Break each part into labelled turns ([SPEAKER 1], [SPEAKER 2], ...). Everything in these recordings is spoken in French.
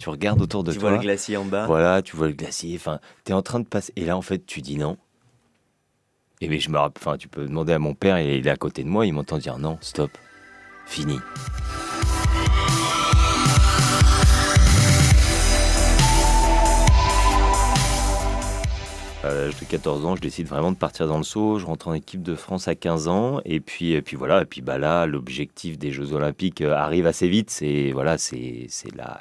[SPEAKER 1] tu regardes autour de toi. Tu vois le glacier en bas. Voilà, tu vois le glacier. Enfin, tu es en train de passer. Et là, en fait, tu dis non. Et mais je me rappelle, enfin, tu peux demander à mon père, il est à côté de moi, il m'entend dire non, stop, fini. 14 ans, je décide vraiment de partir dans le saut. Je rentre en équipe de France à 15 ans. Et puis, puis voilà, et puis bah là, l'objectif des Jeux Olympiques euh, arrive assez vite. C'est voilà, c'est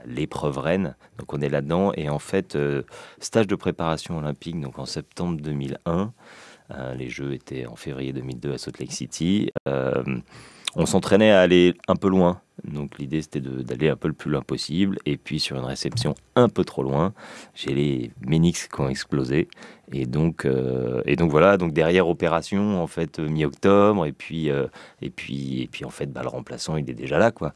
[SPEAKER 1] l'épreuve reine. Donc on est là-dedans. Et en fait, euh, stage de préparation olympique, donc en septembre 2001. Euh, les Jeux étaient en février 2002 à Salt Lake City. on s'entraînait à aller un peu loin donc l'idée c'était d'aller un peu le plus loin possible. Et puis sur une réception un peu trop loin, j'ai les Ménix qui ont explosé. Et donc, euh, et donc voilà, donc derrière opération en fait mi-octobre. Et puis euh, et puis et puis en fait bah, le remplaçant il est déjà là quoi.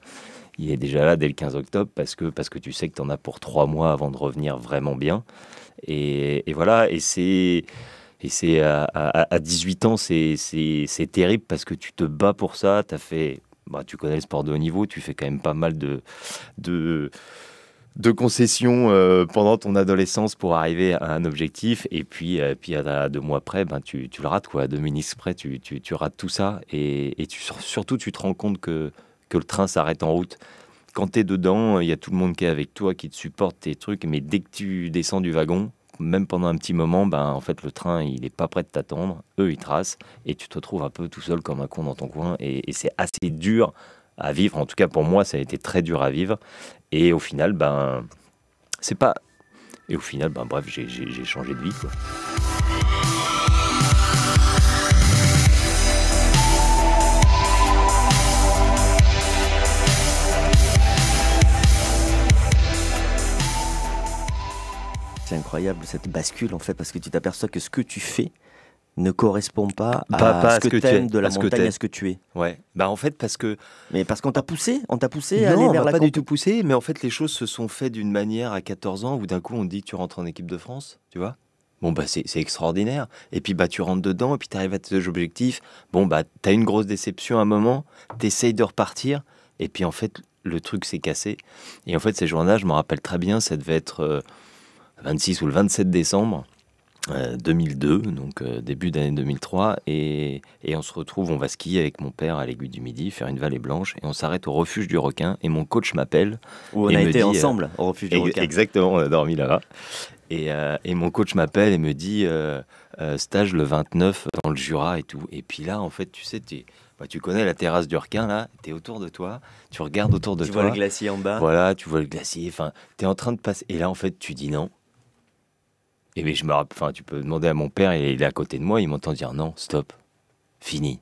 [SPEAKER 1] Il est déjà là dès le 15 octobre parce que parce que tu sais que tu en as pour trois mois avant de revenir vraiment bien. Et, voilà et c'est et c'est à, 18 ans, c'est terrible parce que tu te bats pour ça, tu as fait bah, tu connais le sport de haut niveau, tu fais quand même pas mal de, de, concessions euh, pendant ton adolescence pour arriver à un objectif. Et puis, euh, puis à, deux mois près, ben, tu, tu le rates. Quoi. deux minutes près, tu, tu, tu, rates tout ça. Et, et surtout, tu te rends compte que, que le train s'arrête en route. Quand tu es dedans, il y a tout le monde qui est avec toi, qui te supporte tes trucs. Mais dès que tu descends du wagon, même pendant un petit moment, ben, en fait, le train, il n'est pas prêt de t'attendre. Eux, ils tracent. Et tu te retrouves un peu tout seul comme un con dans ton coin. Et, c'est assez dur à vivre. En tout cas, pour moi, ça a été très dur à vivre. Et au final, ben, c'est pas. Et au final, ben, bref, j'ai changé de vie. C'est incroyable cette bascule en fait, parce que tu t'aperçois que ce que tu fais ne correspond pas, à, ce que, tu aimes de la montagne, à ce que tu es. Ouais. Bah en fait parce que mais parce qu'on t'a poussé, on t'a poussé à aller vers on la pas du tout poussé, mais en fait les choses se sont faites d'une manière à 14 ans où d'un coup on dit tu rentres en équipe de France, tu vois Bon bah c'est extraordinaire. Et puis bah tu rentres dedans et puis tu arrives à tes objectifs. Bon bah tu une grosse déception à un moment, tu de repartir et puis en fait le truc s'est cassé. Et en fait ces journées-là, je m'en rappelle très bien, ça devait être euh, 26 ou le 27 décembre. 2002, euh, donc euh, début d'année 2003, et, on se retrouve, on va skier avec mon père à l'aiguille du Midi, faire une vallée blanche, et on s'arrête au refuge du requin, et mon coach m'appelle. Où on a été euh, ensemble au refuge du requin. Exactement, on a dormi là-bas. Et, mon coach m'appelle et me dit stage le 29 dans le Jura et tout. Et puis là, en fait, tu sais, tu bah, tu connais la terrasse du requin, là, tu es autour de toi, tu regardes autour de toi. Tu vois le glacier en bas. Voilà, tu vois le glacier, enfin, tu es en train de passer. Et là, en fait, tu dis non je me enfin, tu peux demander à mon père, il est à côté de moi, il m'entend dire non, stop, fini.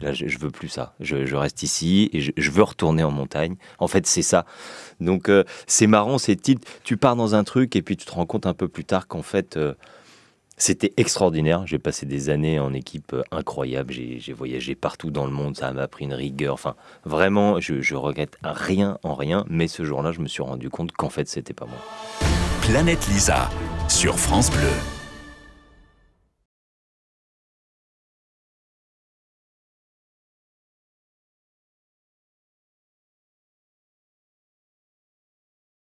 [SPEAKER 1] je, je veux plus ça. Je, reste ici et je, veux retourner en montagne. En fait, c'est ça. Donc, euh, c'est marrant, c'est titre tu pars dans un truc et puis tu te rends compte un peu plus tard qu'en fait, euh, c'était extraordinaire. J'ai passé des années en équipe euh, incroyable. J'ai voyagé partout dans le monde. Ça m'a pris une rigueur. Enfin, vraiment, je, je regrette rien en rien. Mais ce jour-là, je me suis rendu compte qu'en fait, c'était pas moi. Planète Lisa sur France Bleu.